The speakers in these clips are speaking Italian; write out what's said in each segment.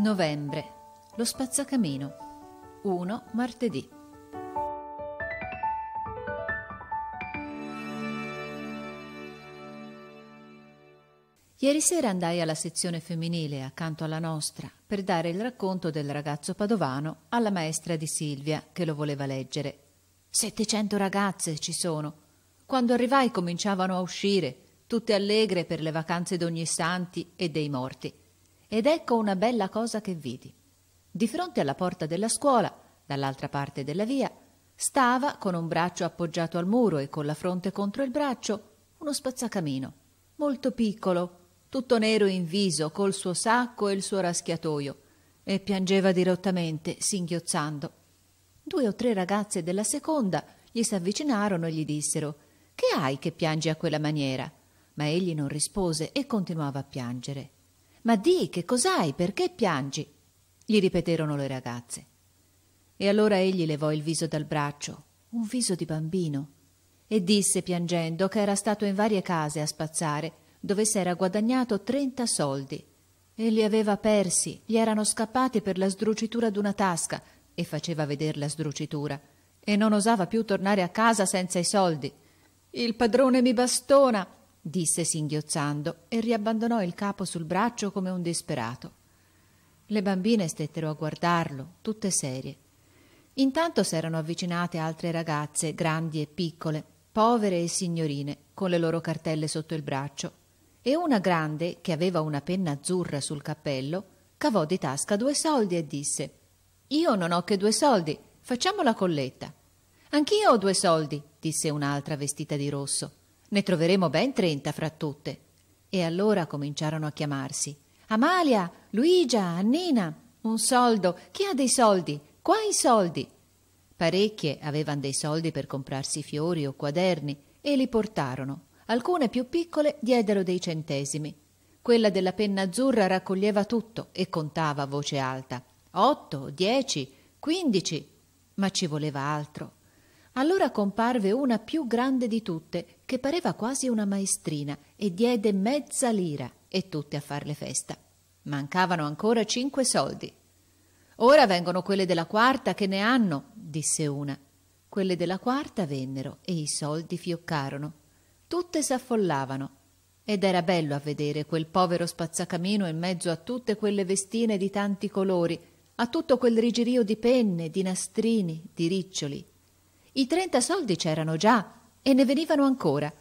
Novembre. Lo spazzacamino. 1 martedì. Ieri sera andai alla sezione femminile accanto alla nostra per dare il racconto del ragazzo padovano alla maestra di Silvia che lo voleva leggere. Settecento ragazze ci sono. Quando arrivai cominciavano a uscire, tutte allegre per le vacanze d'ogni santi e dei morti. Ed ecco una bella cosa che vidi. Di fronte alla porta della scuola, dall'altra parte della via, stava, con un braccio appoggiato al muro e con la fronte contro il braccio, uno spazzacamino, molto piccolo, tutto nero in viso, col suo sacco e il suo raschiatoio, e piangeva dirottamente, singhiozzando. Due o tre ragazze della seconda gli s'avvicinarono e gli dissero Che hai che piangi a quella maniera? Ma egli non rispose e continuava a piangere. Ma di, che cos'hai? Perché piangi? gli ripeterono le ragazze. E allora egli levò il viso dal braccio, un viso di bambino, e disse piangendo che era stato in varie case a spazzare, dove s'era guadagnato trenta soldi. E li aveva persi, gli erano scappati per la sdrucitura d'una tasca, e faceva veder la sdrucitura, e non osava più tornare a casa senza i soldi. Il padrone mi bastona, disse singhiozzando e riabbandonò il capo sul braccio come un disperato. Le bambine stettero a guardarlo, tutte serie. Intanto s'erano avvicinate altre ragazze, grandi e piccole, povere e signorine, con le loro cartelle sotto il braccio, e una grande, che aveva una penna azzurra sul cappello, cavò di tasca due soldi e disse Io non ho che due soldi, facciamo la colletta. Anch'io ho due soldi, disse un'altra vestita di rosso. Ne troveremo ben trenta fra tutte. E allora cominciarono a chiamarsi Amalia, Luigia, Annina. Un soldo. Chi ha dei soldi? Qua i soldi. Parecchie avevano dei soldi per comprarsi fiori o quaderni e li portarono. Alcune più piccole diedero dei centesimi. Quella della penna azzurra raccoglieva tutto e contava a voce alta. Otto, dieci, quindici. Ma ci voleva altro. Allora comparve una più grande di tutte che pareva quasi una maestrina e diede mezza lira e tutte a farle festa. Mancavano ancora cinque soldi. Ora vengono quelle della quarta che ne hanno, disse una. Quelle della quarta vennero e i soldi fioccarono. Tutte s'affollavano ed era bello a vedere quel povero spazzacamino in mezzo a tutte quelle vestine di tanti colori, a tutto quel rigirio di penne, di nastrini, di riccioli. I trenta soldi c'erano già e ne venivano ancora,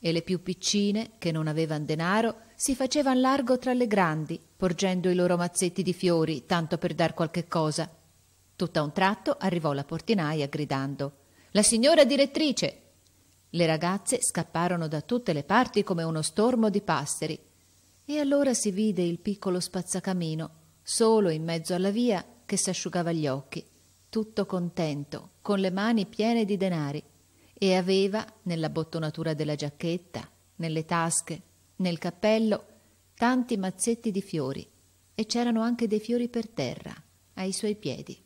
e le più piccine, che non avevan denaro, si facevan largo tra le grandi, porgendo i loro mazzetti di fiori, tanto per dar qualche cosa. Tutt'a un tratto arrivò la portinaia gridando La signora direttrice! Le ragazze scapparono da tutte le parti come uno stormo di passeri. E allora si vide il piccolo spazzacamino, solo in mezzo alla via, che s'asciugava gli occhi, tutto contento, con le mani piene di denari e aveva nella bottonatura della giacchetta, nelle tasche, nel cappello, tanti mazzetti di fiori e c'erano anche dei fiori per terra, ai suoi piedi.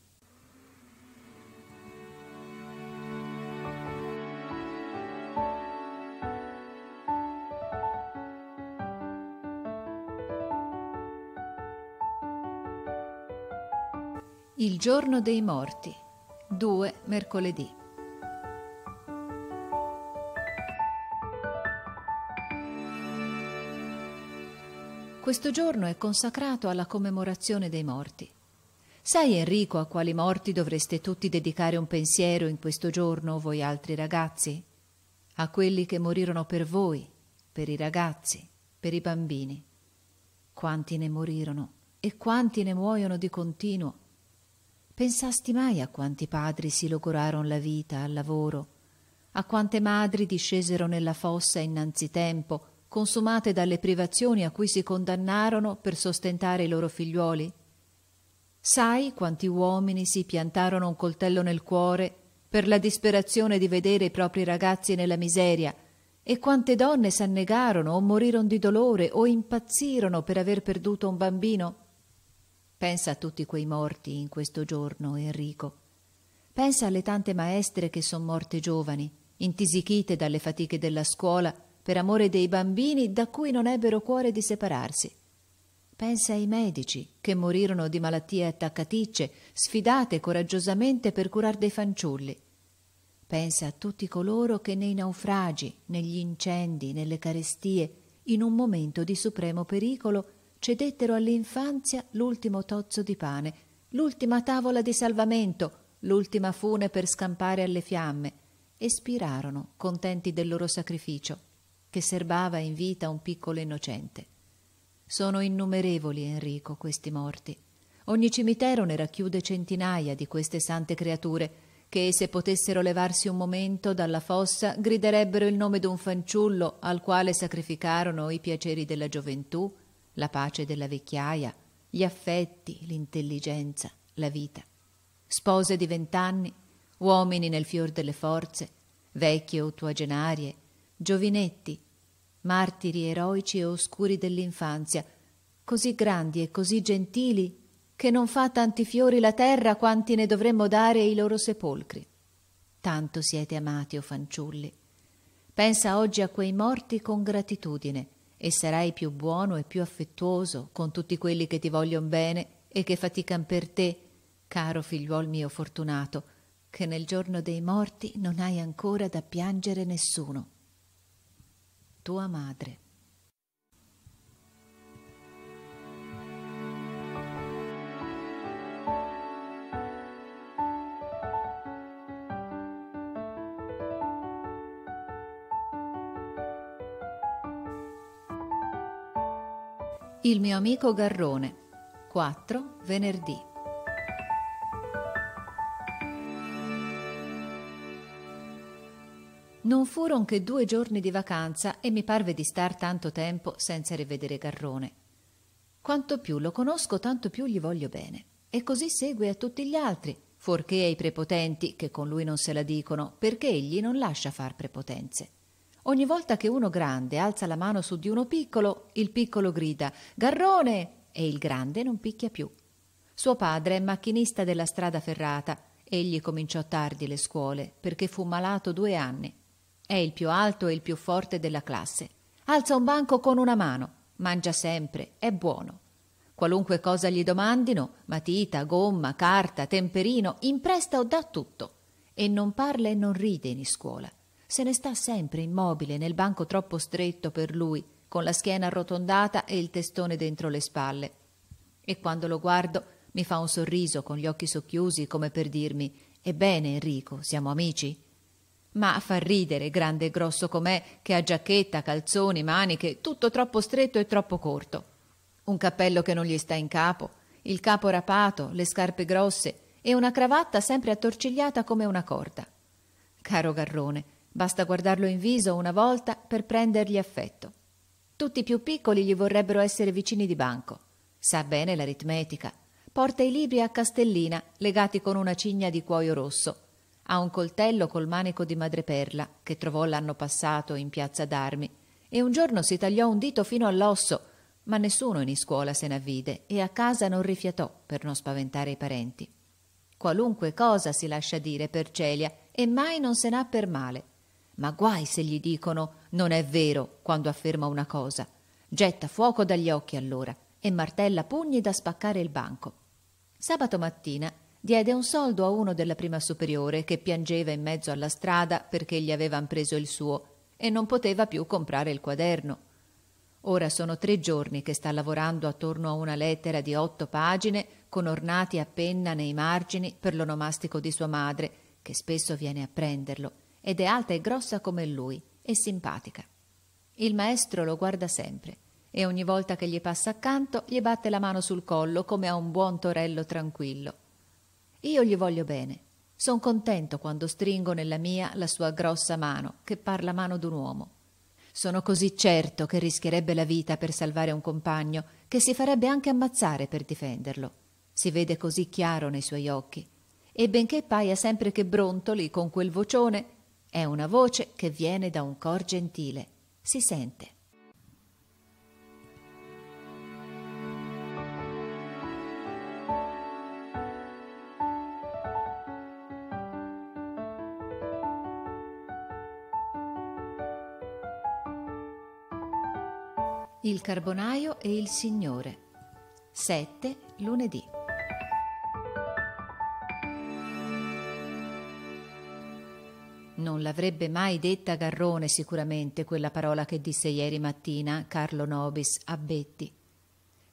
Il giorno dei morti, 2 mercoledì. questo giorno è consacrato alla commemorazione dei morti. Sai Enrico a quali morti dovreste tutti dedicare un pensiero in questo giorno, voi altri ragazzi? A quelli che morirono per voi, per i ragazzi, per i bambini. Quanti ne morirono e quanti ne muoiono di continuo. Pensasti mai a quanti padri si logorarono la vita al lavoro, a quante madri discesero nella fossa innanzi tempo consumate dalle privazioni a cui si condannarono per sostentare i loro figliuoli? Sai quanti uomini si piantarono un coltello nel cuore per la disperazione di vedere i propri ragazzi nella miseria e quante donne s'annegarono o morirono di dolore o impazzirono per aver perduto un bambino? Pensa a tutti quei morti in questo giorno, Enrico. Pensa alle tante maestre che sono morte giovani, intisichite dalle fatiche della scuola per amore dei bambini da cui non ebbero cuore di separarsi. Pensa ai medici che morirono di malattie attaccaticce, sfidate coraggiosamente per curar dei fanciulli. Pensa a tutti coloro che nei naufragi, negli incendi, nelle carestie, in un momento di supremo pericolo, cedettero all'infanzia l'ultimo tozzo di pane, l'ultima tavola di salvamento, l'ultima fune per scampare alle fiamme, e spirarono contenti del loro sacrificio che serbava in vita un piccolo innocente. Sono innumerevoli, Enrico, questi morti. Ogni cimitero ne racchiude centinaia di queste sante creature che, se potessero levarsi un momento dalla fossa, griderebbero il nome d'un fanciullo al quale sacrificarono i piaceri della gioventù, la pace della vecchiaia, gli affetti, l'intelligenza, la vita. Spose di vent'anni, uomini nel fior delle forze, vecchie ottuagenarie, giovinetti, martiri eroici e oscuri dell'infanzia, così grandi e così gentili che non fa tanti fiori la terra quanti ne dovremmo dare ai loro sepolcri. Tanto siete amati, o oh fanciulli. Pensa oggi a quei morti con gratitudine e sarai più buono e più affettuoso con tutti quelli che ti vogliono bene e che fatican per te, caro figliuol mio fortunato, che nel giorno dei morti non hai ancora da piangere nessuno tua madre. Il mio amico Garrone 4 venerdì Non furono che due giorni di vacanza e mi parve di star tanto tempo senza rivedere Garrone. Quanto più lo conosco, tanto più gli voglio bene. E così segue a tutti gli altri, fuorché ai prepotenti, che con lui non se la dicono, perché egli non lascia far prepotenze. Ogni volta che uno grande alza la mano su di uno piccolo, il piccolo grida Garrone! e il grande non picchia più. Suo padre è macchinista della strada ferrata. Egli cominciò tardi le scuole, perché fu malato due anni è il più alto e il più forte della classe. Alza un banco con una mano, mangia sempre, è buono. Qualunque cosa gli domandino, matita, gomma, carta, temperino, impresta o dà tutto. E non parla e non ride in scuola. Se ne sta sempre immobile nel banco troppo stretto per lui, con la schiena arrotondata e il testone dentro le spalle. E quando lo guardo mi fa un sorriso con gli occhi socchiusi come per dirmi Ebbene, Enrico, siamo amici? ma fa ridere, grande e grosso com'è, che ha giacchetta, calzoni, maniche, tutto troppo stretto e troppo corto. Un cappello che non gli sta in capo, il capo rapato, le scarpe grosse e una cravatta sempre attorcigliata come una corda. Caro Garrone, basta guardarlo in viso una volta per prendergli affetto. Tutti i più piccoli gli vorrebbero essere vicini di banco. Sa bene l'aritmetica. Porta i libri a Castellina, legati con una cigna di cuoio rosso ha un coltello col manico di madreperla che trovò l'anno passato in piazza d'armi e un giorno si tagliò un dito fino all'osso, ma nessuno in scuola se n'avvide e a casa non rifiatò per non spaventare i parenti. Qualunque cosa si lascia dire per Celia e mai non se n'ha per male. Ma guai se gli dicono non è vero quando afferma una cosa. Getta fuoco dagli occhi allora e martella pugni da spaccare il banco. Sabato mattina diede un soldo a uno della prima superiore che piangeva in mezzo alla strada perché gli avevan preso il suo e non poteva più comprare il quaderno. Ora sono tre giorni che sta lavorando attorno a una lettera di otto pagine con ornati a penna nei margini per l'onomastico di sua madre, che spesso viene a prenderlo, ed è alta e grossa come lui e simpatica. Il maestro lo guarda sempre e ogni volta che gli passa accanto gli batte la mano sul collo come a un buon torello tranquillo. Io gli voglio bene. Son contento quando stringo nella mia la sua grossa mano, che par la mano d'un uomo. Sono così certo che rischierebbe la vita per salvare un compagno, che si farebbe anche ammazzare per difenderlo. Si vede così chiaro nei suoi occhi. E benché paia sempre che brontoli con quel vocione, è una voce che viene da un cor gentile. Si sente. Il carbonaio e il Signore. 7 lunedì. Non l'avrebbe mai detta Garrone sicuramente quella parola che disse ieri mattina Carlo Nobis a Betti.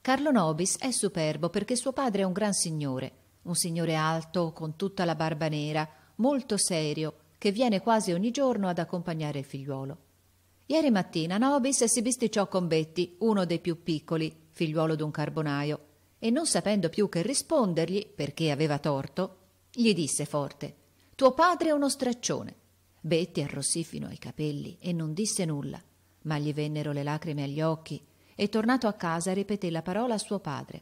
Carlo Nobis è superbo perché suo padre è un gran signore, un signore alto, con tutta la barba nera, molto serio, che viene quasi ogni giorno ad accompagnare il figliuolo. Ieri mattina Nobis si bisticciò con Betti, uno dei più piccoli, figliuolo d'un carbonaio, e non sapendo più che rispondergli, perché aveva torto, gli disse forte Tuo padre è uno straccione. Betti arrossì fino ai capelli e non disse nulla, ma gli vennero le lacrime agli occhi e tornato a casa ripeté la parola a suo padre.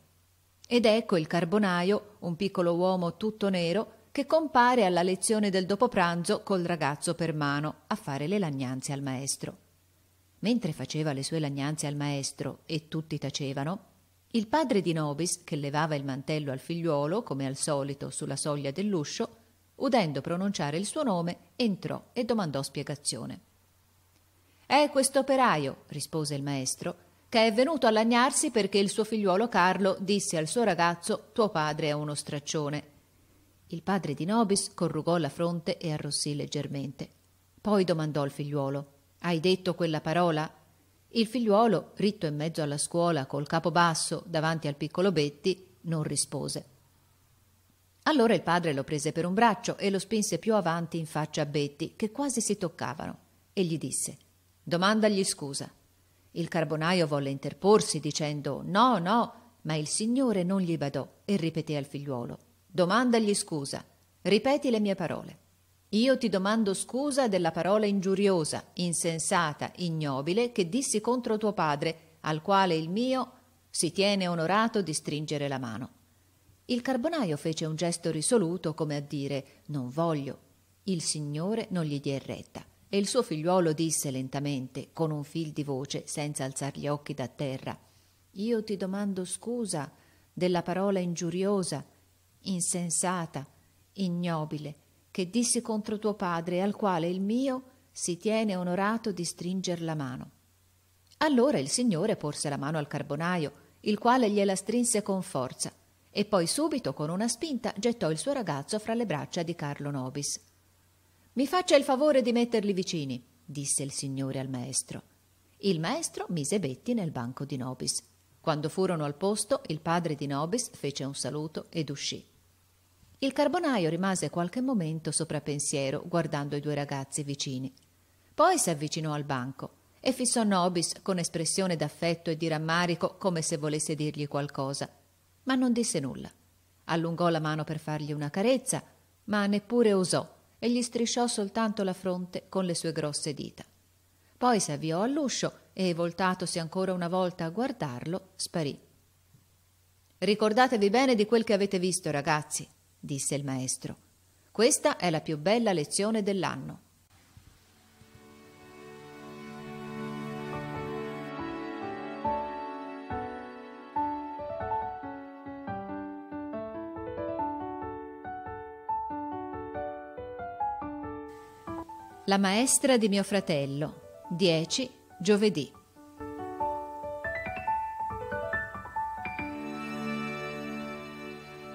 Ed ecco il carbonaio, un piccolo uomo tutto nero, che compare alla lezione del dopopranzo col ragazzo per mano a fare le lagnanze al maestro. Mentre faceva le sue lagnanze al maestro e tutti tacevano, il padre di Nobis, che levava il mantello al figliuolo, come al solito, sulla soglia dell'uscio, udendo pronunciare il suo nome, entrò e domandò spiegazione. È quest'operaio, rispose il maestro, che è venuto a lagnarsi perché il suo figliuolo Carlo disse al suo ragazzo tuo padre è uno straccione. Il padre di Nobis corrugò la fronte e arrossì leggermente. Poi domandò al figliuolo hai detto quella parola? Il figliuolo, ritto in mezzo alla scuola, col capo basso, davanti al piccolo Betti, non rispose. Allora il padre lo prese per un braccio e lo spinse più avanti in faccia a Betti, che quasi si toccavano, e gli disse Domandagli scusa. Il carbonaio volle interporsi dicendo No, no, ma il Signore non gli badò e ripeté al figliuolo Domandagli scusa, ripeti le mie parole. Io ti domando scusa della parola ingiuriosa, insensata, ignobile che dissi contro tuo padre, al quale il mio si tiene onorato di stringere la mano. Il carbonaio fece un gesto risoluto come a dire non voglio. Il Signore non gli diè retta e il suo figliuolo disse lentamente, con un fil di voce, senza alzar gli occhi da terra Io ti domando scusa della parola ingiuriosa, insensata, ignobile che dissi contro tuo padre, al quale il mio si tiene onorato di stringer la mano. Allora il Signore porse la mano al carbonaio, il quale gliela strinse con forza, e poi subito, con una spinta, gettò il suo ragazzo fra le braccia di Carlo Nobis. Mi faccia il favore di metterli vicini, disse il Signore al maestro. Il maestro mise Betti nel banco di Nobis. Quando furono al posto, il padre di Nobis fece un saluto ed uscì. Il carbonaio rimase qualche momento sopra pensiero, guardando i due ragazzi vicini. Poi si avvicinò al banco e fissò Nobis con espressione d'affetto e di rammarico, come se volesse dirgli qualcosa, ma non disse nulla. Allungò la mano per fargli una carezza, ma neppure osò e gli strisciò soltanto la fronte con le sue grosse dita. Poi si avviò all'uscio e, voltatosi ancora una volta a guardarlo, sparì. Ricordatevi bene di quel che avete visto, ragazzi, disse il maestro. Questa è la più bella lezione dell'anno. La maestra di mio fratello. 10 giovedì.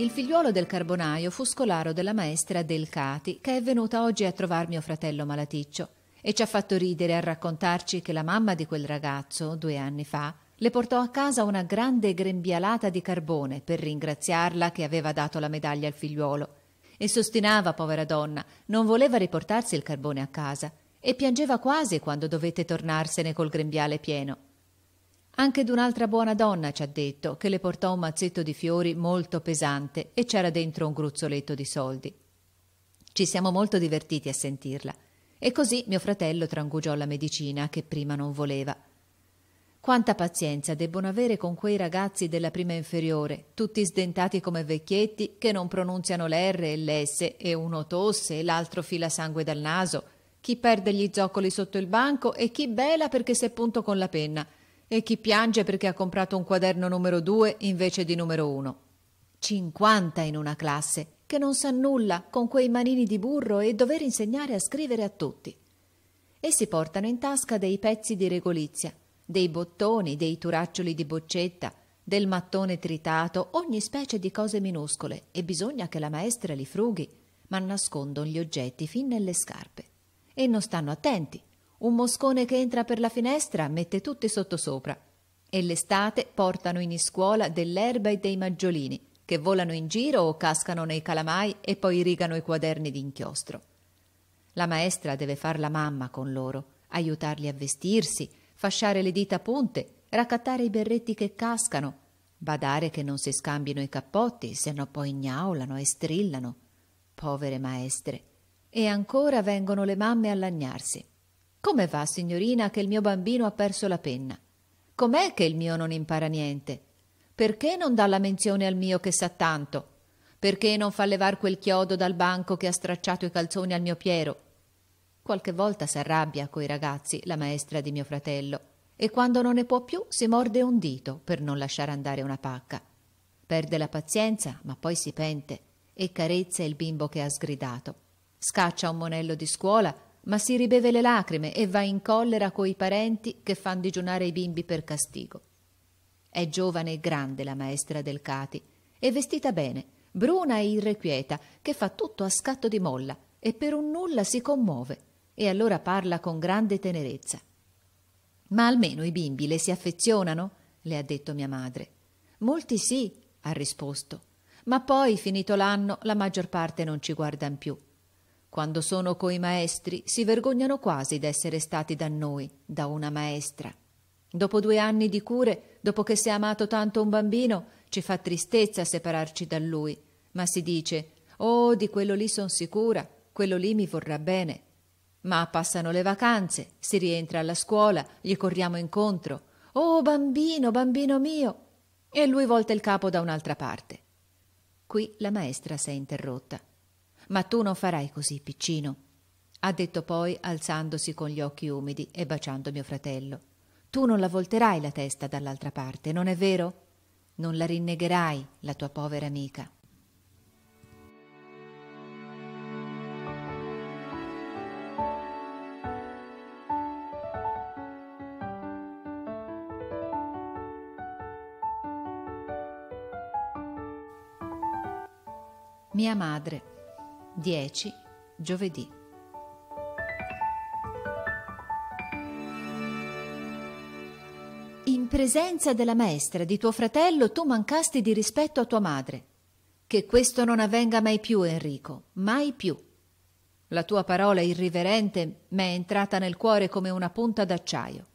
Il figliuolo del carbonaio fu scolaro della maestra Delcati, che è venuta oggi a trovar mio fratello malaticcio e ci ha fatto ridere a raccontarci che la mamma di quel ragazzo, due anni fa, le portò a casa una grande grembialata di carbone per ringraziarla che aveva dato la medaglia al figliuolo. E sostinava, povera donna, non voleva riportarsi il carbone a casa e piangeva quasi quando dovette tornarsene col grembiale pieno. Anche d'un'altra buona donna ci ha detto che le portò un mazzetto di fiori molto pesante e c'era dentro un gruzzoletto di soldi. Ci siamo molto divertiti a sentirla. E così mio fratello trangugiò la medicina che prima non voleva. Quanta pazienza debbono avere con quei ragazzi della prima inferiore, tutti sdentati come vecchietti, che non pronunziano l'R e l'S, e uno tosse e l'altro fila sangue dal naso, chi perde gli zoccoli sotto il banco e chi bela perché s'è punto con la penna, e chi piange perché ha comprato un quaderno numero 2 invece di numero 1. 50 in una classe che non sa nulla con quei manini di burro e dover insegnare a scrivere a tutti. E si portano in tasca dei pezzi di regolizia, dei bottoni, dei turaccioli di boccetta, del mattone tritato, ogni specie di cose minuscole e bisogna che la maestra li frughi, ma nascondono gli oggetti fin nelle scarpe. E non stanno attenti un moscone che entra per la finestra mette tutti sottosopra. E l'estate portano in scuola dell'erba e dei maggiolini, che volano in giro o cascano nei calamai e poi rigano i quaderni d'inchiostro. La maestra deve far la mamma con loro, aiutarli a vestirsi, fasciare le dita punte, raccattare i berretti che cascano, badare che non si scambino i cappotti, se no poi gnaulano e strillano. Povere maestre. E ancora vengono le mamme a lagnarsi. Come va, signorina, che il mio bambino ha perso la penna? Com'è che il mio non impara niente? Perché non dà la menzione al mio che sa tanto? Perché non fa levar quel chiodo dal banco che ha stracciato i calzoni al mio Piero? Qualche volta s'arrabbia coi ragazzi la maestra di mio fratello e quando non ne può più si morde un dito per non lasciare andare una pacca. Perde la pazienza, ma poi si pente e carezza il bimbo che ha sgridato. Scaccia un monello di scuola ma si ribeve le lacrime e va in collera coi parenti che fan digiunare i bimbi per castigo. È giovane e grande la maestra del Cati, e vestita bene, bruna e irrequieta, che fa tutto a scatto di molla e per un nulla si commuove, e allora parla con grande tenerezza. Ma almeno i bimbi le si affezionano? le ha detto mia madre. Molti sì, ha risposto, ma poi, finito l'anno, la maggior parte non ci guardan più quando sono coi maestri si vergognano quasi d'essere stati da noi, da una maestra. Dopo due anni di cure, dopo che si è amato tanto un bambino, ci fa tristezza separarci da lui, ma si dice «Oh, di quello lì son sicura, quello lì mi vorrà bene». Ma passano le vacanze, si rientra alla scuola, gli corriamo incontro. «Oh, bambino, bambino mio!» E lui volta il capo da un'altra parte. Qui la maestra s'è interrotta. Ma tu non farai così, piccino, ha detto poi alzandosi con gli occhi umidi e baciando mio fratello. Tu non la volterai la testa dall'altra parte, non è vero? Non la rinnegherai, la tua povera amica. Mia madre 10. Giovedì. In presenza della maestra di tuo fratello tu mancasti di rispetto a tua madre. Che questo non avvenga mai più, Enrico, mai più. La tua parola irriverente m'è entrata nel cuore come una punta d'acciaio.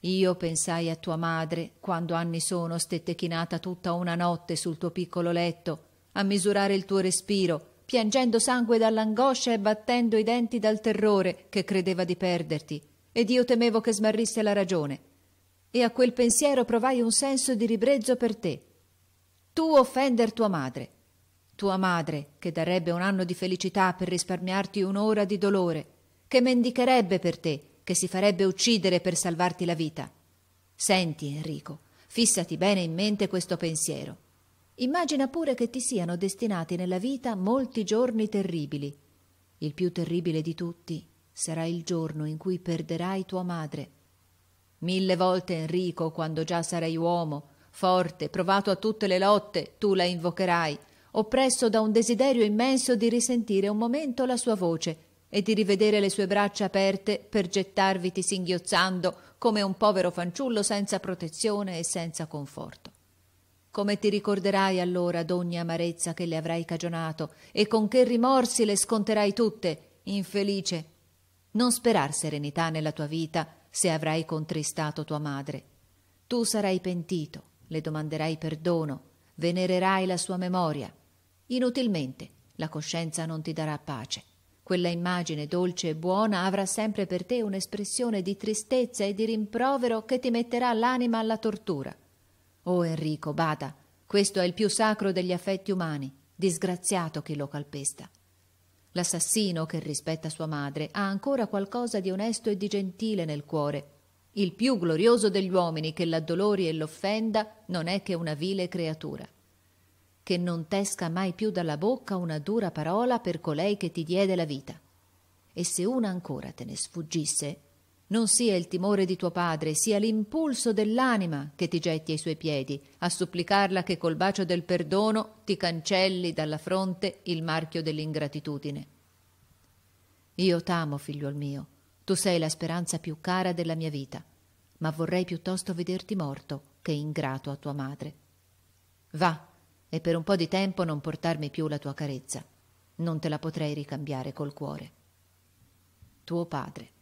Io pensai a tua madre quando anni sono stette chinata tutta una notte sul tuo piccolo letto a misurare il tuo respiro piangendo sangue dall'angoscia e battendo i denti dal terrore che credeva di perderti, ed io temevo che smarrisse la ragione. E a quel pensiero provai un senso di ribrezzo per te. Tu offender tua madre. Tua madre, che darebbe un anno di felicità per risparmiarti un'ora di dolore, che mendicherebbe per te, che si farebbe uccidere per salvarti la vita. Senti, Enrico, fissati bene in mente questo pensiero. Immagina pure che ti siano destinati nella vita molti giorni terribili. Il più terribile di tutti sarà il giorno in cui perderai tua madre. Mille volte Enrico, quando già sarai uomo, forte, provato a tutte le lotte, tu la invocherai, oppresso da un desiderio immenso di risentire un momento la sua voce e di rivedere le sue braccia aperte per gettarviti singhiozzando come un povero fanciullo senza protezione e senza conforto come ti ricorderai allora d'ogni amarezza che le avrai cagionato e con che rimorsi le sconterai tutte, infelice. Non sperar serenità nella tua vita se avrai contristato tua madre. Tu sarai pentito, le domanderai perdono, venererai la sua memoria. Inutilmente la coscienza non ti darà pace. Quella immagine dolce e buona avrà sempre per te un'espressione di tristezza e di rimprovero che ti metterà l'anima alla tortura Oh Enrico, bada, questo è il più sacro degli affetti umani, disgraziato chi lo calpesta. L'assassino che rispetta sua madre ha ancora qualcosa di onesto e di gentile nel cuore. Il più glorioso degli uomini che l'addolori e l'offenda non è che una vile creatura. Che non t'esca mai più dalla bocca una dura parola per colei che ti diede la vita. E se una ancora te ne sfuggisse, non sia il timore di tuo padre, sia l'impulso dell'anima che ti getti ai suoi piedi, a supplicarla che col bacio del perdono ti cancelli dalla fronte il marchio dell'ingratitudine. Io t'amo, figliuol mio, tu sei la speranza più cara della mia vita, ma vorrei piuttosto vederti morto che ingrato a tua madre. Va, e per un po' di tempo non portarmi più la tua carezza. Non te la potrei ricambiare col cuore. Tuo padre.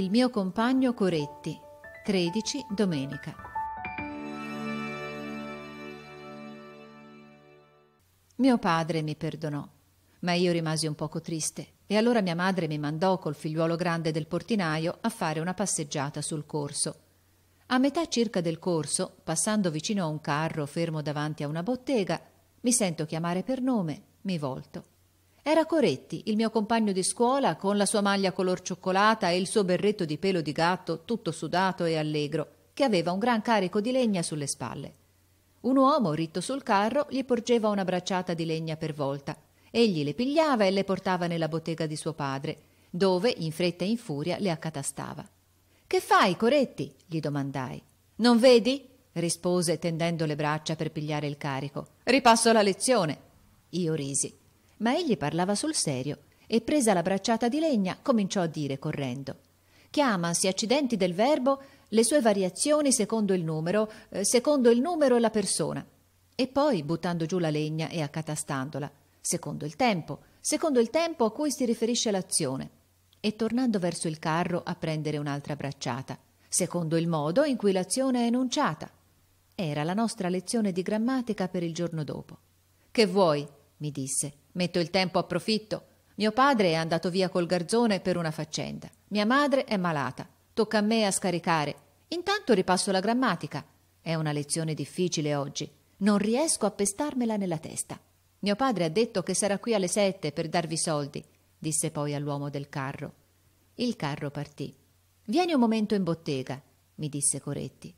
Il mio compagno Coretti, 13 domenica. Mio padre mi perdonò, ma io rimasi un poco triste e allora mia madre mi mandò col figliuolo grande del portinaio a fare una passeggiata sul corso. A metà circa del corso, passando vicino a un carro fermo davanti a una bottega, mi sento chiamare per nome, mi volto era Coretti, il mio compagno di scuola, con la sua maglia color cioccolata e il suo berretto di pelo di gatto, tutto sudato e allegro, che aveva un gran carico di legna sulle spalle. Un uomo, ritto sul carro, gli porgeva una bracciata di legna per volta. Egli le pigliava e le portava nella bottega di suo padre, dove, in fretta e in furia, le accatastava. Che fai, Coretti? gli domandai. Non vedi? rispose, tendendo le braccia per pigliare il carico. Ripasso la lezione. Io risi ma egli parlava sul serio e presa la bracciata di legna cominciò a dire correndo chiamansi accidenti del verbo le sue variazioni secondo il numero eh, secondo il numero e la persona e poi buttando giù la legna e accatastandola secondo il tempo secondo il tempo a cui si riferisce l'azione e tornando verso il carro a prendere un'altra bracciata secondo il modo in cui l'azione è enunciata era la nostra lezione di grammatica per il giorno dopo che vuoi mi disse Metto il tempo a profitto. Mio padre è andato via col garzone per una faccenda. Mia madre è malata. Tocca a me a scaricare. Intanto ripasso la grammatica. È una lezione difficile oggi. Non riesco a pestarmela nella testa. Mio padre ha detto che sarà qui alle sette per darvi soldi, disse poi all'uomo del carro. Il carro partì. Vieni un momento in bottega, mi disse Coretti.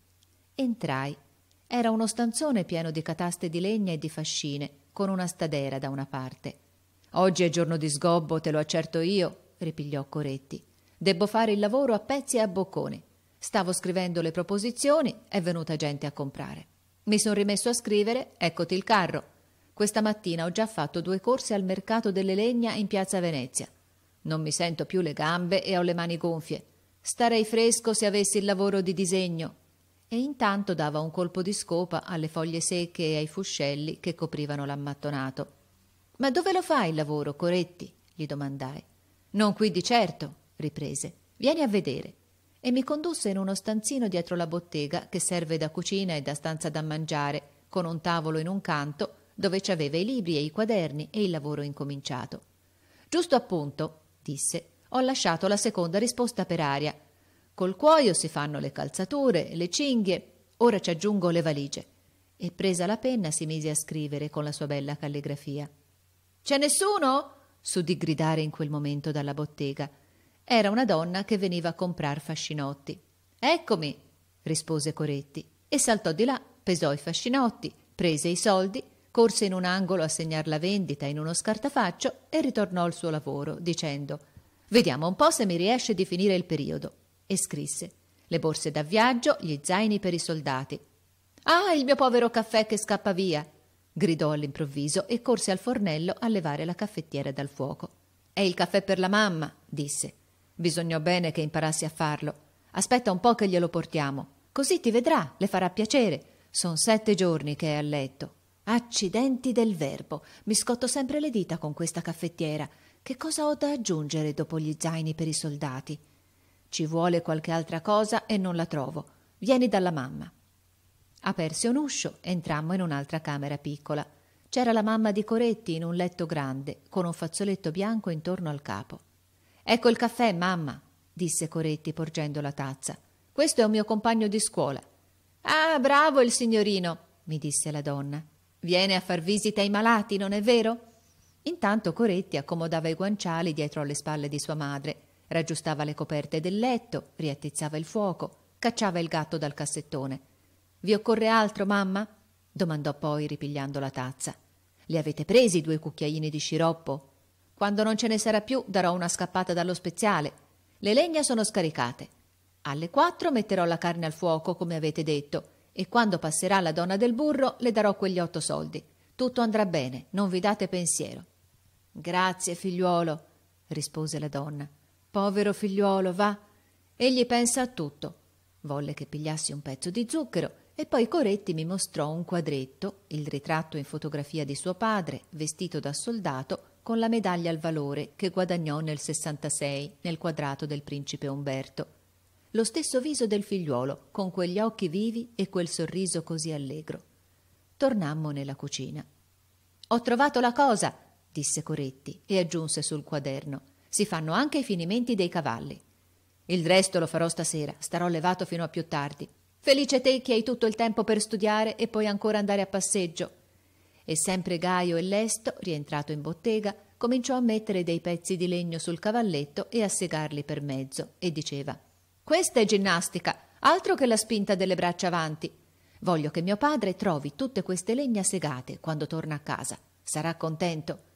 Entrai. Era uno stanzone pieno di cataste di legna e di fascine con una stadera da una parte. Oggi è giorno di sgobbo, te lo accerto io, ripigliò Coretti. Debbo fare il lavoro a pezzi e a boccone. Stavo scrivendo le proposizioni, è venuta gente a comprare. Mi sono rimesso a scrivere, eccoti il carro. Questa mattina ho già fatto due corse al mercato delle legna in piazza Venezia. Non mi sento più le gambe e ho le mani gonfie. Starei fresco se avessi il lavoro di disegno e intanto dava un colpo di scopa alle foglie secche e ai fuscelli che coprivano l'ammattonato. Ma dove lo fai il lavoro, Coretti? gli domandai. Non qui di certo, riprese. Vieni a vedere. E mi condusse in uno stanzino dietro la bottega che serve da cucina e da stanza da mangiare, con un tavolo in un canto dove ci aveva i libri e i quaderni e il lavoro incominciato. Giusto appunto, disse, ho lasciato la seconda risposta per aria Col cuoio si fanno le calzature, le cinghie, ora ci aggiungo le valigie. E presa la penna si mise a scrivere con la sua bella calligrafia. C'è nessuno? s'udì gridare in quel momento dalla bottega. Era una donna che veniva a comprar fascinotti. Eccomi, rispose Coretti e saltò di là, pesò i fascinotti, prese i soldi, corse in un angolo a segnar la vendita in uno scartafaccio e ritornò al suo lavoro dicendo Vediamo un po' se mi riesce di finire il periodo e scrisse le borse da viaggio, gli zaini per i soldati. Ah, il mio povero caffè che scappa via! gridò all'improvviso e corse al fornello a levare la caffettiera dal fuoco. È il caffè per la mamma, disse. Bisognò bene che imparassi a farlo. Aspetta un po' che glielo portiamo. Così ti vedrà, le farà piacere. Son sette giorni che è a letto. Accidenti del verbo. Mi scotto sempre le dita con questa caffettiera. Che cosa ho da aggiungere dopo gli zaini per i soldati? Ci vuole qualche altra cosa e non la trovo. Vieni dalla mamma. Aperse un uscio, entrammo in un'altra camera piccola. C'era la mamma di Coretti in un letto grande, con un fazzoletto bianco intorno al capo. Ecco il caffè, mamma, disse Coretti porgendo la tazza. Questo è un mio compagno di scuola. Ah, bravo il signorino, mi disse la donna. Viene a far visita ai malati, non è vero? Intanto Coretti accomodava i guanciali dietro alle spalle di sua madre raggiustava le coperte del letto, riattizzava il fuoco, cacciava il gatto dal cassettone. Vi occorre altro, mamma? domandò poi ripigliando la tazza. Li avete presi due cucchiaini di sciroppo? Quando non ce ne sarà più darò una scappata dallo speziale. Le legna sono scaricate. Alle quattro metterò la carne al fuoco, come avete detto, e quando passerà la donna del burro le darò quegli otto soldi. Tutto andrà bene, non vi date pensiero. Grazie, figliuolo, rispose la donna. Povero figliuolo, va. Egli pensa a tutto. Volle che pigliassi un pezzo di zucchero e poi Coretti mi mostrò un quadretto, il ritratto in fotografia di suo padre, vestito da soldato, con la medaglia al valore che guadagnò nel 66 nel quadrato del principe Umberto. Lo stesso viso del figliuolo, con quegli occhi vivi e quel sorriso così allegro. Tornammo nella cucina. Ho trovato la cosa, disse Coretti e aggiunse sul quaderno si fanno anche i finimenti dei cavalli. Il resto lo farò stasera, starò levato fino a più tardi. Felice te che hai tutto il tempo per studiare e poi ancora andare a passeggio. E sempre gaio e lesto, rientrato in bottega, cominciò a mettere dei pezzi di legno sul cavalletto e a segarli per mezzo e diceva: Questa è ginnastica, altro che la spinta delle braccia avanti. Voglio che mio padre trovi tutte queste legna segate quando torna a casa. Sarà contento.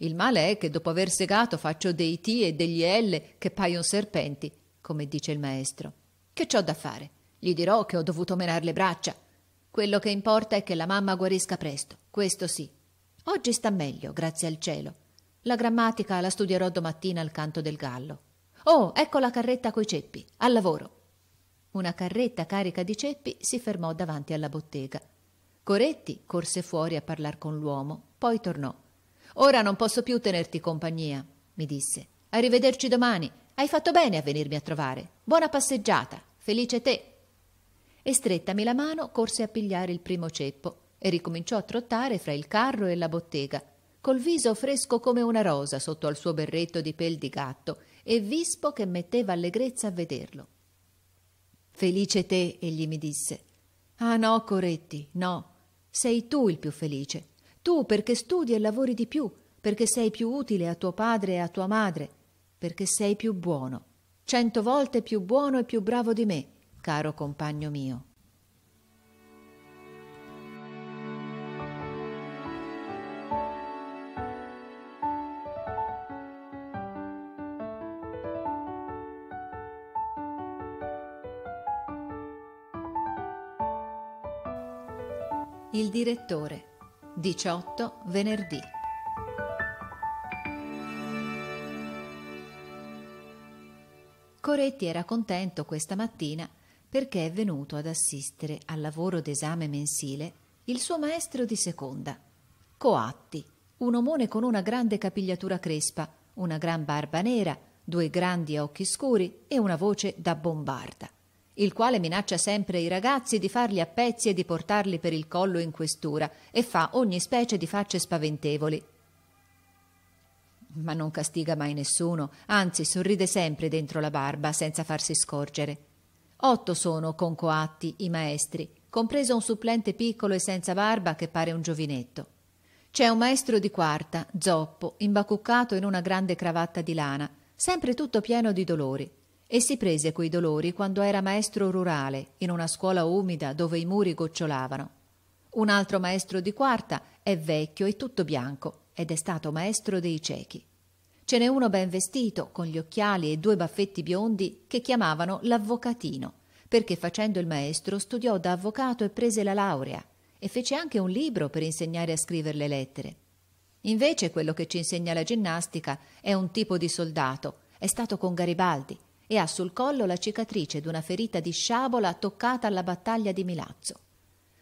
Il male è che dopo aver segato faccio dei T e degli L che paiono serpenti, come dice il maestro. Che c'ho da fare? Gli dirò che ho dovuto menar le braccia. Quello che importa è che la mamma guarisca presto, questo sì. Oggi sta meglio, grazie al cielo. La grammatica la studierò domattina al canto del gallo. Oh, ecco la carretta coi ceppi, al lavoro. Una carretta carica di ceppi si fermò davanti alla bottega. Coretti corse fuori a parlar con l'uomo, poi tornò. Ora non posso più tenerti compagnia, mi disse. Arrivederci domani. Hai fatto bene a venirmi a trovare. Buona passeggiata. Felice te. E strettami la mano, corse a pigliare il primo ceppo e ricominciò a trottare fra il carro e la bottega, col viso fresco come una rosa sotto al suo berretto di pel di gatto e vispo che metteva allegrezza a vederlo. Felice te, egli mi disse. Ah no, Coretti, no, sei tu il più felice tu perché studi e lavori di più, perché sei più utile a tuo padre e a tua madre, perché sei più buono, cento volte più buono e più bravo di me, caro compagno mio. Il direttore 18 venerdì. Coretti era contento questa mattina perché è venuto ad assistere al lavoro d'esame mensile il suo maestro di seconda, Coatti, un omone con una grande capigliatura crespa, una gran barba nera, due grandi occhi scuri e una voce da bombarda il quale minaccia sempre i ragazzi di farli a pezzi e di portarli per il collo in questura e fa ogni specie di facce spaventevoli. Ma non castiga mai nessuno, anzi sorride sempre dentro la barba senza farsi scorgere. Otto sono con coatti i maestri, compreso un supplente piccolo e senza barba che pare un giovinetto. C'è un maestro di quarta, zoppo, imbacuccato in una grande cravatta di lana, sempre tutto pieno di dolori e si prese quei dolori quando era maestro rurale in una scuola umida dove i muri gocciolavano. Un altro maestro di quarta è vecchio e tutto bianco ed è stato maestro dei ciechi. Ce n'è uno ben vestito, con gli occhiali e due baffetti biondi, che chiamavano l'avvocatino, perché facendo il maestro studiò da avvocato e prese la laurea, e fece anche un libro per insegnare a scrivere le lettere. Invece quello che ci insegna la ginnastica è un tipo di soldato, è stato con Garibaldi, e ha sul collo la cicatrice d'una ferita di sciabola toccata alla battaglia di Milazzo.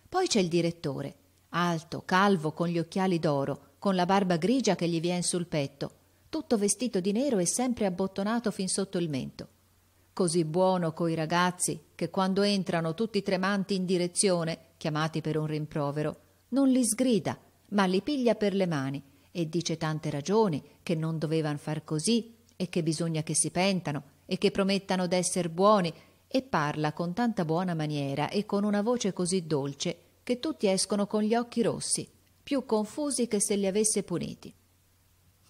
Poi c'è il direttore, alto, calvo, con gli occhiali d'oro, con la barba grigia che gli vien sul petto, tutto vestito di nero e sempre abbottonato fin sotto il mento. Così buono coi ragazzi che quando entrano tutti tremanti in direzione, chiamati per un rimprovero, non li sgrida, ma li piglia per le mani e dice tante ragioni che non dovevan far così e che bisogna che si pentano e che promettano d'esser buoni, e parla con tanta buona maniera e con una voce così dolce che tutti escono con gli occhi rossi, più confusi che se li avesse puniti.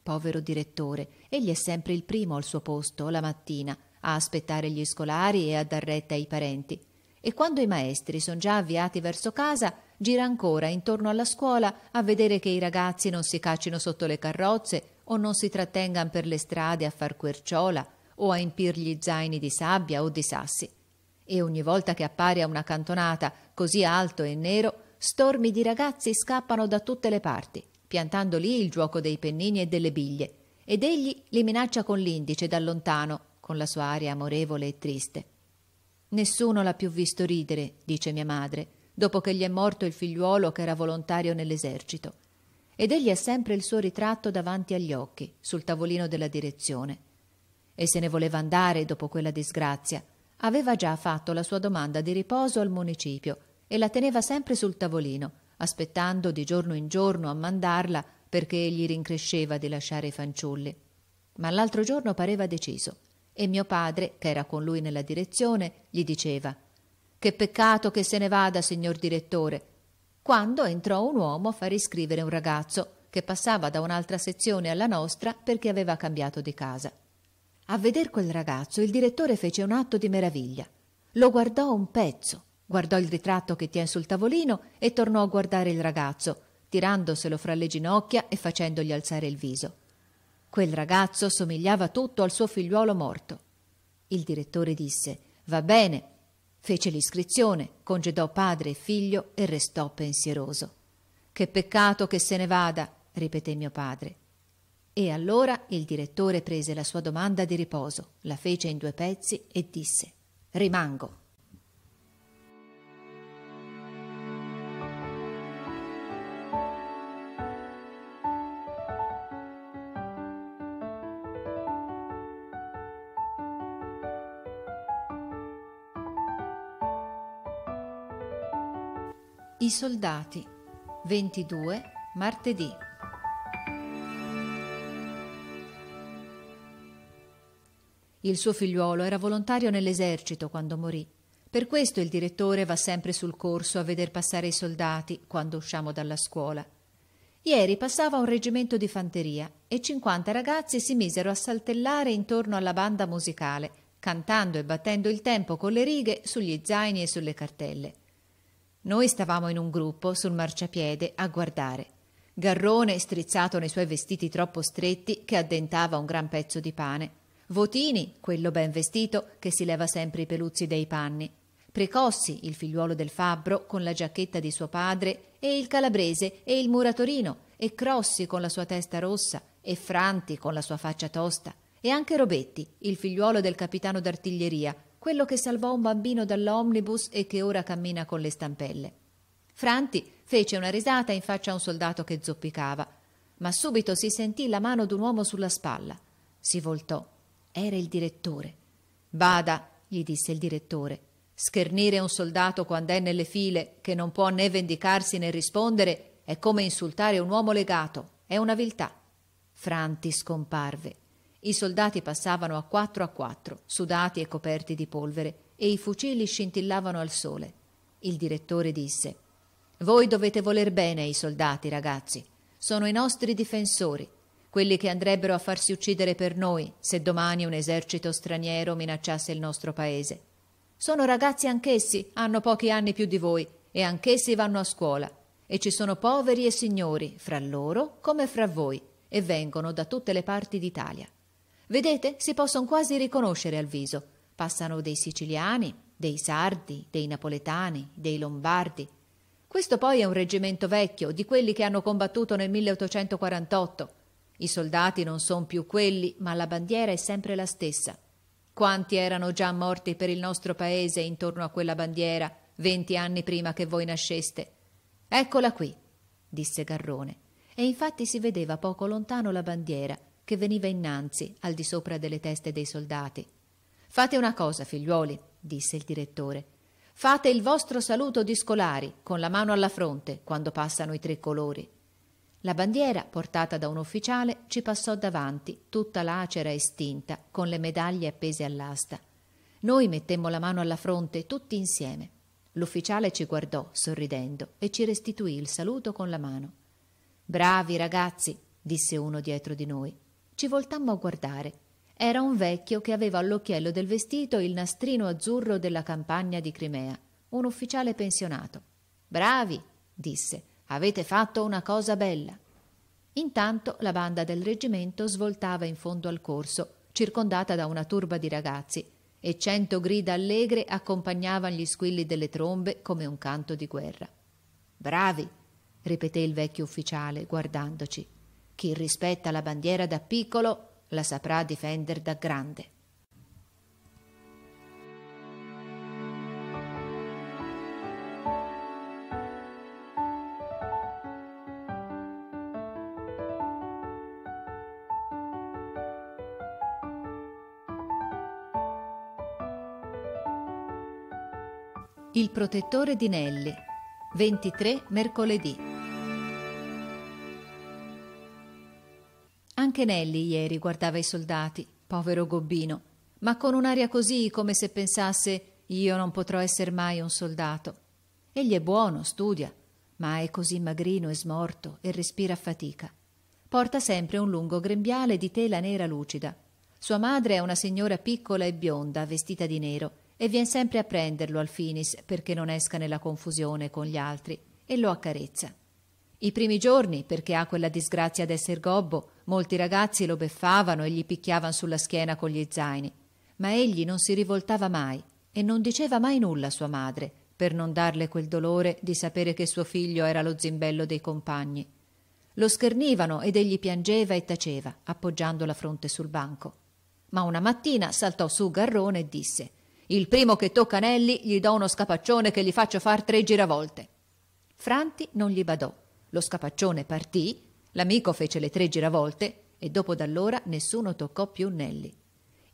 Povero direttore, egli è sempre il primo al suo posto la mattina a aspettare gli scolari e a dar retta ai parenti. E quando i maestri sono già avviati verso casa, gira ancora intorno alla scuola a vedere che i ragazzi non si caccino sotto le carrozze o non si trattengan per le strade a far querciola o a impirgli zaini di sabbia o di sassi. E ogni volta che appare a una cantonata così alto e nero, stormi di ragazzi scappano da tutte le parti, piantando lì il gioco dei pennini e delle biglie, ed egli li minaccia con l'indice da lontano, con la sua aria amorevole e triste. Nessuno l'ha più visto ridere, dice mia madre, dopo che gli è morto il figliuolo che era volontario nell'esercito. Ed egli ha sempre il suo ritratto davanti agli occhi, sul tavolino della direzione e se ne voleva andare dopo quella disgrazia. Aveva già fatto la sua domanda di riposo al municipio e la teneva sempre sul tavolino, aspettando di giorno in giorno a mandarla perché gli rincresceva di lasciare i fanciulli. Ma l'altro giorno pareva deciso e mio padre, che era con lui nella direzione, gli diceva Che peccato che se ne vada, signor direttore. Quando entrò un uomo a far iscrivere un ragazzo che passava da un'altra sezione alla nostra perché aveva cambiato di casa. A veder quel ragazzo il direttore fece un atto di meraviglia. Lo guardò un pezzo, guardò il ritratto che tiene sul tavolino e tornò a guardare il ragazzo, tirandoselo fra le ginocchia e facendogli alzare il viso. Quel ragazzo somigliava tutto al suo figliuolo morto. Il direttore disse Va bene. Fece l'iscrizione, congedò padre e figlio e restò pensieroso. Che peccato che se ne vada, ripeté mio padre. E allora il direttore prese la sua domanda di riposo, la fece in due pezzi e disse Rimango. I soldati 22 martedì Il suo figliuolo era volontario nell'esercito quando morì. Per questo il direttore va sempre sul corso a veder passare i soldati quando usciamo dalla scuola. Ieri passava un reggimento di fanteria e cinquanta ragazzi si misero a saltellare intorno alla banda musicale, cantando e battendo il tempo con le righe sugli zaini e sulle cartelle. Noi stavamo in un gruppo sul marciapiede a guardare. Garrone strizzato nei suoi vestiti troppo stretti che addentava un gran pezzo di pane Votini, quello ben vestito, che si leva sempre i peluzzi dei panni. Precossi, il figliuolo del fabbro, con la giacchetta di suo padre, e il calabrese e il muratorino, e Crossi con la sua testa rossa, e Franti con la sua faccia tosta, e anche Robetti, il figliuolo del capitano d'artiglieria, quello che salvò un bambino dall'omnibus e che ora cammina con le stampelle. Franti fece una risata in faccia a un soldato che zoppicava, ma subito si sentì la mano d'un uomo sulla spalla. Si voltò era il direttore. Bada, gli disse il direttore. Schernire un soldato quando è nelle file, che non può né vendicarsi né rispondere, è come insultare un uomo legato, è una viltà. Franti scomparve. I soldati passavano a quattro a quattro, sudati e coperti di polvere, e i fucili scintillavano al sole. Il direttore disse: Voi dovete voler bene ai soldati, ragazzi. Sono i nostri difensori quelli che andrebbero a farsi uccidere per noi se domani un esercito straniero minacciasse il nostro paese. Sono ragazzi anch'essi, hanno pochi anni più di voi e anch'essi vanno a scuola. E ci sono poveri e signori, fra loro come fra voi, e vengono da tutte le parti d'Italia. Vedete, si possono quasi riconoscere al viso. Passano dei siciliani, dei sardi, dei napoletani, dei lombardi. Questo poi è un reggimento vecchio, di quelli che hanno combattuto nel 1848. I soldati non son più quelli, ma la bandiera è sempre la stessa. Quanti erano già morti per il nostro paese intorno a quella bandiera venti anni prima che voi nasceste? Eccola qui, disse Garrone, e infatti si vedeva poco lontano la bandiera che veniva innanzi, al di sopra delle teste dei soldati. Fate una cosa, figliuoli, disse il direttore. Fate il vostro saluto di scolari, con la mano alla fronte, quando passano i tre colori. La bandiera, portata da un ufficiale, ci passò davanti, tutta lacera e stinta, con le medaglie appese all'asta. Noi mettemmo la mano alla fronte, tutti insieme. L'ufficiale ci guardò, sorridendo, e ci restituì il saluto con la mano. Bravi ragazzi, disse uno dietro di noi. Ci voltammo a guardare. Era un vecchio che aveva all'occhiello del vestito il nastrino azzurro della campagna di Crimea, un ufficiale pensionato. Bravi, disse Avete fatto una cosa bella. Intanto la banda del reggimento svoltava in fondo al corso, circondata da una turba di ragazzi, e cento grida allegre accompagnavano gli squilli delle trombe come un canto di guerra. Bravi! ripeté il vecchio ufficiale, guardandoci. Chi rispetta la bandiera da piccolo la saprà difender da grande. Il protettore di Nelli, 23 mercoledì. Anche Nelli ieri guardava i soldati, povero gobbino, ma con un'aria così come se pensasse io non potrò essere mai un soldato. Egli è buono, studia, ma è così magrino e smorto e respira a fatica. Porta sempre un lungo grembiale di tela nera lucida. Sua madre è una signora piccola e bionda, vestita di nero, e vien sempre a prenderlo al finis perché non esca nella confusione con gli altri e lo accarezza. I primi giorni, perché ha quella disgrazia d'esser gobbo, molti ragazzi lo beffavano e gli picchiavan sulla schiena con gli zaini, ma egli non si rivoltava mai e non diceva mai nulla a sua madre per non darle quel dolore di sapere che suo figlio era lo zimbello dei compagni. Lo schernivano ed egli piangeva e taceva, appoggiando la fronte sul banco. Ma una mattina saltò su Garrone e disse il primo che tocca Nelli gli do uno scapaccione che gli faccio far tre giravolte. Franti non gli badò. Lo scapaccione partì, l'amico fece le tre giravolte e dopo d'allora nessuno toccò più Nelli.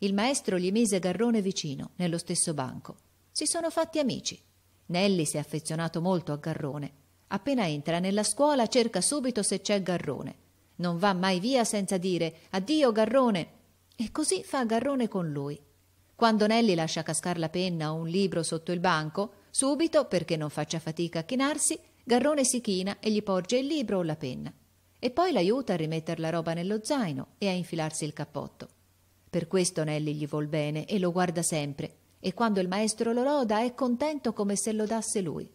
Il maestro gli mise Garrone vicino, nello stesso banco. Si sono fatti amici. Nelli si è affezionato molto a Garrone. Appena entra nella scuola cerca subito se c'è Garrone. Non va mai via senza dire addio Garrone. E così fa Garrone con lui. Quando Nelli lascia cascar la penna o un libro sotto il banco, subito, perché non faccia fatica a chinarsi, Garrone si china e gli porge il libro o la penna. E poi l'aiuta a rimettere la roba nello zaino e a infilarsi il cappotto. Per questo Nelli gli vuol bene e lo guarda sempre, e quando il maestro lo loda è contento come se lodasse lui.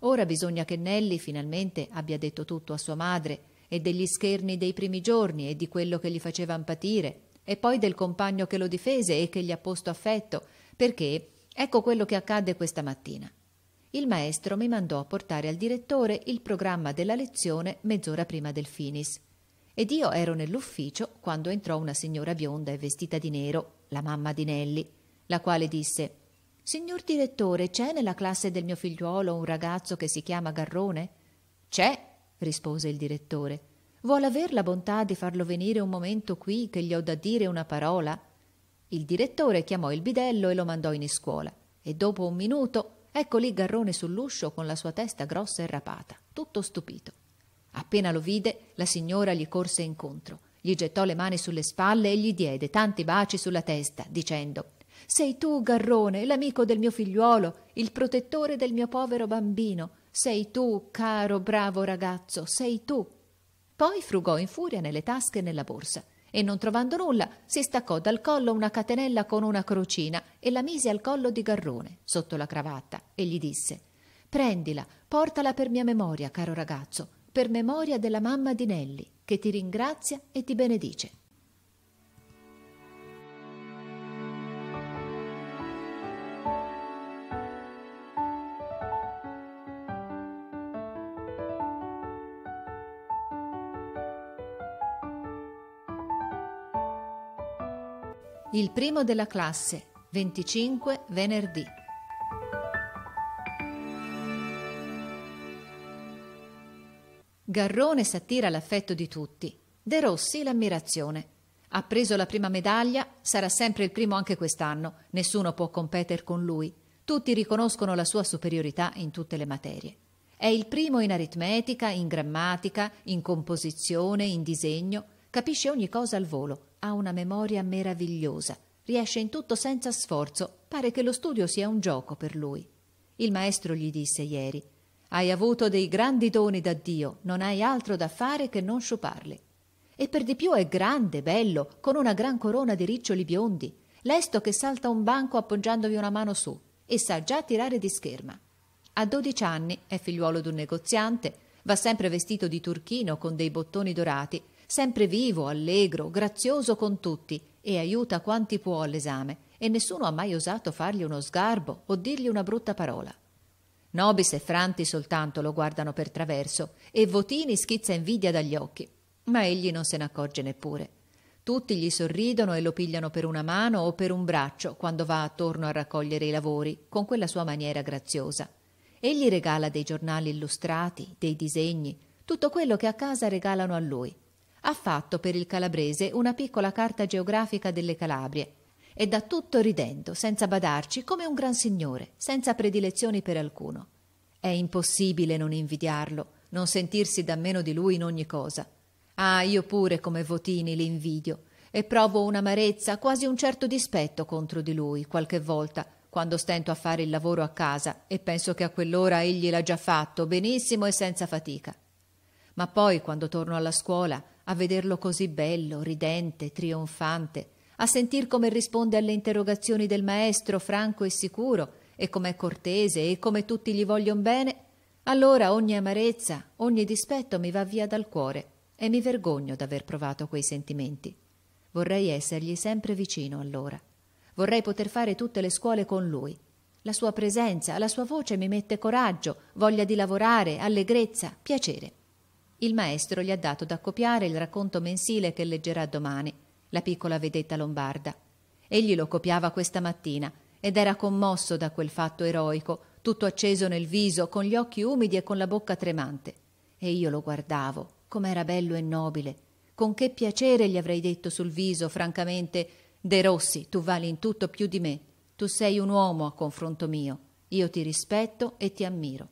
Ora bisogna che Nelli finalmente abbia detto tutto a sua madre e degli scherni dei primi giorni e di quello che gli facevan patire e poi del compagno che lo difese e che gli ha posto affetto, perché ecco quello che accadde questa mattina. Il maestro mi mandò a portare al direttore il programma della lezione mezz'ora prima del finis. Ed io ero nell'ufficio quando entrò una signora bionda e vestita di nero, la mamma di Nelli, la quale disse Signor direttore, c'è nella classe del mio figliuolo un ragazzo che si chiama Garrone? C'è, rispose il direttore vuole aver la bontà di farlo venire un momento qui che gli ho da dire una parola? Il direttore chiamò il bidello e lo mandò in scuola e dopo un minuto ecco lì Garrone sull'uscio con la sua testa grossa e rapata, tutto stupito. Appena lo vide, la signora gli corse incontro, gli gettò le mani sulle spalle e gli diede tanti baci sulla testa, dicendo Sei tu, Garrone, l'amico del mio figliuolo, il protettore del mio povero bambino. Sei tu, caro bravo ragazzo, sei tu. Poi frugò in furia nelle tasche e nella borsa e non trovando nulla si staccò dal collo una catenella con una crocina e la mise al collo di Garrone, sotto la cravatta, e gli disse Prendila, portala per mia memoria, caro ragazzo, per memoria della mamma di Nelli, che ti ringrazia e ti benedice. il primo della classe, 25 venerdì. Garrone s'attira l'affetto di tutti, De Rossi l'ammirazione. Ha preso la prima medaglia, sarà sempre il primo anche quest'anno, nessuno può competere con lui. Tutti riconoscono la sua superiorità in tutte le materie. È il primo in aritmetica, in grammatica, in composizione, in disegno, capisce ogni cosa al volo, ha una memoria meravigliosa, riesce in tutto senza sforzo, pare che lo studio sia un gioco per lui. Il maestro gli disse ieri Hai avuto dei grandi doni da Dio, non hai altro da fare che non sciuparli. E per di più è grande, bello, con una gran corona di riccioli biondi, lesto che salta un banco appoggiandovi una mano su, e sa già tirare di scherma. A dodici anni è figliuolo d'un negoziante, va sempre vestito di turchino con dei bottoni dorati sempre vivo, allegro, grazioso con tutti e aiuta quanti può all'esame e nessuno ha mai osato fargli uno sgarbo o dirgli una brutta parola. Nobis e Franti soltanto lo guardano per traverso e Votini schizza invidia dagli occhi, ma egli non se n'accorge neppure. Tutti gli sorridono e lo pigliano per una mano o per un braccio quando va attorno a raccogliere i lavori, con quella sua maniera graziosa. Egli regala dei giornali illustrati, dei disegni, tutto quello che a casa regalano a lui, ha fatto per il calabrese una piccola carta geografica delle Calabrie e da tutto ridendo, senza badarci, come un gran signore, senza predilezioni per alcuno. È impossibile non invidiarlo, non sentirsi da meno di lui in ogni cosa. Ah, io pure come Votini l'invidio e provo un'amarezza, quasi un certo dispetto contro di lui, qualche volta, quando stento a fare il lavoro a casa e penso che a quell'ora egli l'ha già fatto benissimo e senza fatica. Ma poi, quando torno alla scuola, a vederlo così bello, ridente, trionfante, a sentir come risponde alle interrogazioni del maestro franco e sicuro, e com'è cortese e come tutti gli voglion bene, allora ogni amarezza, ogni dispetto mi va via dal cuore e mi vergogno d'aver provato quei sentimenti. Vorrei essergli sempre vicino allora. Vorrei poter fare tutte le scuole con lui. La sua presenza, la sua voce mi mette coraggio, voglia di lavorare, allegrezza, piacere. Il maestro gli ha dato da copiare il racconto mensile che leggerà domani, La piccola vedetta lombarda. Egli lo copiava questa mattina ed era commosso da quel fatto eroico, tutto acceso nel viso, con gli occhi umidi e con la bocca tremante. E io lo guardavo, com'era bello e nobile. Con che piacere gli avrei detto sul viso, francamente, De Rossi, tu vali in tutto più di me. Tu sei un uomo a confronto mio. Io ti rispetto e ti ammiro.